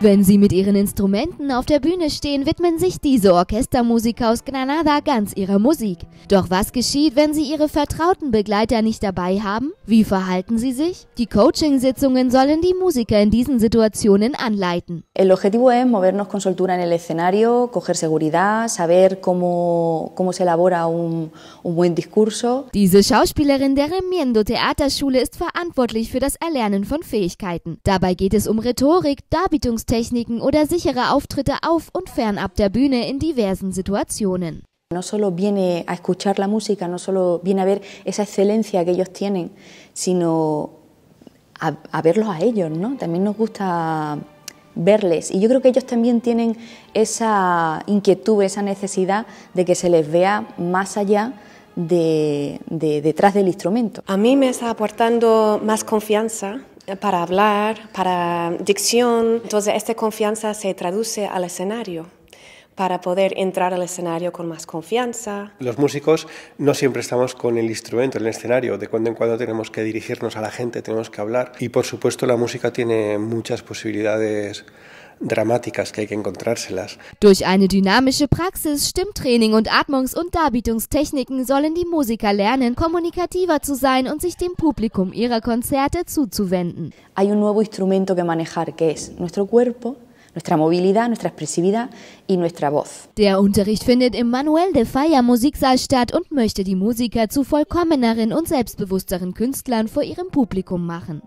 Wenn sie mit ihren Instrumenten auf der Bühne stehen, widmen sich diese Orchestermusiker aus Granada ganz ihrer Musik. Doch was geschieht, wenn sie ihre vertrauten Begleiter nicht dabei haben? Wie verhalten sie sich? Die Coaching-Sitzungen sollen die Musiker in diesen Situationen anleiten. El objetivo es movernos con soltura en el escenario, coger seguridad, saber cómo, cómo se elabora un, un buen discurso. Diese Schauspielerin der Remiendo Theaterschule ist verantwortlich für das Erlernen von Fähigkeiten. Dabei geht es um Rhetorik, Darbietungs oder sichere Auftritte auf und fernab der Bühne ...en diversen Situationen. No solo viene a escuchar la música, no solo viene a ver esa excelencia que ellos tienen, sino a, verlos a ellos, ¿no? También nos gusta verles. Y yo creo que ellos también tienen esa inquietud, esa necesidad de que se les vea más allá de, detrás del instrumento. A mí me está aportando más confianza para hablar, para dicción. Entonces, esta confianza se traduce al escenario para poder entrar al escenario con más confianza. Los músicos no siempre estamos con el instrumento en el escenario, de cuando en cuando tenemos que dirigirnos a la gente, tenemos que hablar y por supuesto la música tiene muchas posibilidades dramáticas que hay que encontrárselas. Durch eine dynamische Praxis, Stimmtraining und Atmungs- und Darbietungstechniken sollen die Musiker lernen, kommunikativer zu sein und sich dem Publikum ihrer Konzerte zuzuwenden. Hay un nuevo instrumento que manejar, que es nuestro cuerpo, nuestra movilidad, nuestra expresividad y nuestra voz. Der Unterricht findet im Manuel de Falla Musiksaal statt und möchte die Musiker zu vollkommeneren und selbstbewussteren Künstlern vor ihrem Publikum machen.